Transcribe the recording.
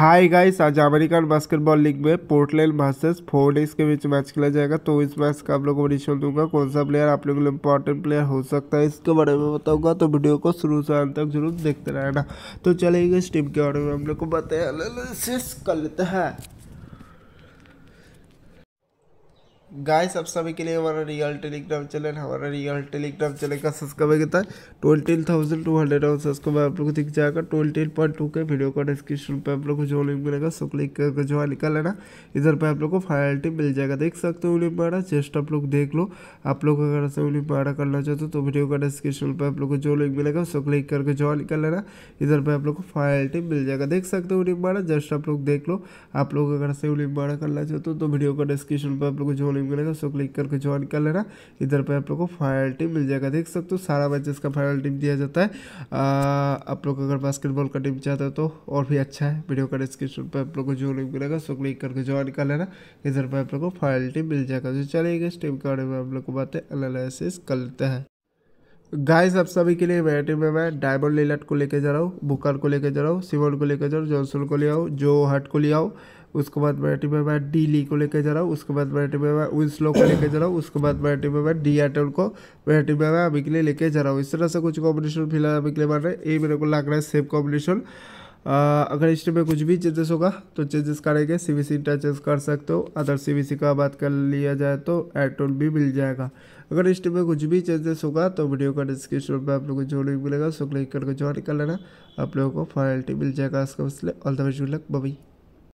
हाय guys आज American basketball league में Portland versus four days के बीच मैच खेला जाएगा तो इस मैच का आप लोगों को डिसीजन दूंगा कौन सा प्लेयर आप लोगों के लिए इंपॉर्टेंट प्लेयर हो सकता है इसके बारे में बताऊंगा तो वीडियो को शुरू से अंत तक जरूर देखते रहना तो चलेगा इस टीम के बारे में हम लोग को बताया कर लेते हैं गाइस आप सभी के लिए हमारा रियल टेलीग्राम चैनल हमारा रियल टेलीग्राम चैनल का सब्सक्राइब कितना है ट्वेंटी थाउजेंड टू हंड्रेड और सब्सक्राइब आप लोग को दिख जाएगा twenty point two K video का डिस्क्रिप्शन पे आप लोग को जो लिंक मिलेगा सो क्लिक करके जो है निकल लेना इधर पे आप लोग को फाइनलिटी मिल जाएगा देख सकते हो उन्हें पाड़ा जस्ट आप लोग देख लो आप लोग अगर ऐसे उन्हें पाड़ा करना चाहते हो तो वीडियो का डिस्क्रिप्शन पर आप लोग को जो लिंक मिलेगा सो क्लिक करके जो निकल लेना इधर पर आप लोग को फाइनलिटी मिल जाएगा देख सकते हो उन्हें पाड़ा जस्ट आप लोग देख लो आप लोग अगर ऐसे उन्हें पाड़ा करना चाहते हो तो वीडियो का डिस्क्रिप्शन पर आप लोग को जो नेम मिलेगा तो उसको क्लिक करके ज्वाइन कर लेना इधर पर आप लोग को फाइनल टीम मिल जाएगा देख सकते हो सारा बच्चे का फाइनल टीम दिया जाता है आप लोग अगर बास्केटबॉल का टीम चाहते हो तो और भी अच्छा है वीडियो का डिस्क्रिप्शन पर आप लोग को जो लिंक मिलेगा उसको क्लिक करके ज्वाइन कर लेना इधर पर आप लोग को फाइनल टीम मिल जाएगा जो तो चलेगा इस टीम के बारे में आप लोग को बातें एनालिसिस कर लेते हैं गाइस आप सभी के लिए मेरे टीम में मैं डायमंड लिलट को लेकर जा रहा हूँ बुकर को लेकर जा रहा हूँ सिवन को लेकर जा रहा हूँ जॉनसन को ले आओ जो हट को ले आओ उसके बाद बैटरी पे मैं डी ली को लेकर जा रहा हूँ उसके बाद बैटरी पे मैं स्लो को लेकर जा रहा हूँ उसके बाद बैटरी पे मैं डी एटेल को बैटरी पे मैं अभी के लिए लेके जा रहा हूँ इस तरह से कुछ कॉम्बिनेशन फिलहाल अभी के लिए बन रहे ये मेरे को लग रहा है सेम कॉम्बिनेशन अगर इस में कुछ भी चेंजेस होगा तो चेंजेस करेंगे सी बी सी चेंज कर सकते हो अदर सी बी सी का बात कर लिया जाए तो एटोल भी मिल जाएगा अगर इस में कुछ भी चेंजेस होगा तो वीडियो का डिस्क्रिप्शन में आप लोगों को जो लिंक मिलेगा उसको क्लिक करके ज्वाइन कर लेना आप लोगों को फाइनल्टी मिल जाएगा इसका मसले all the best luck Babai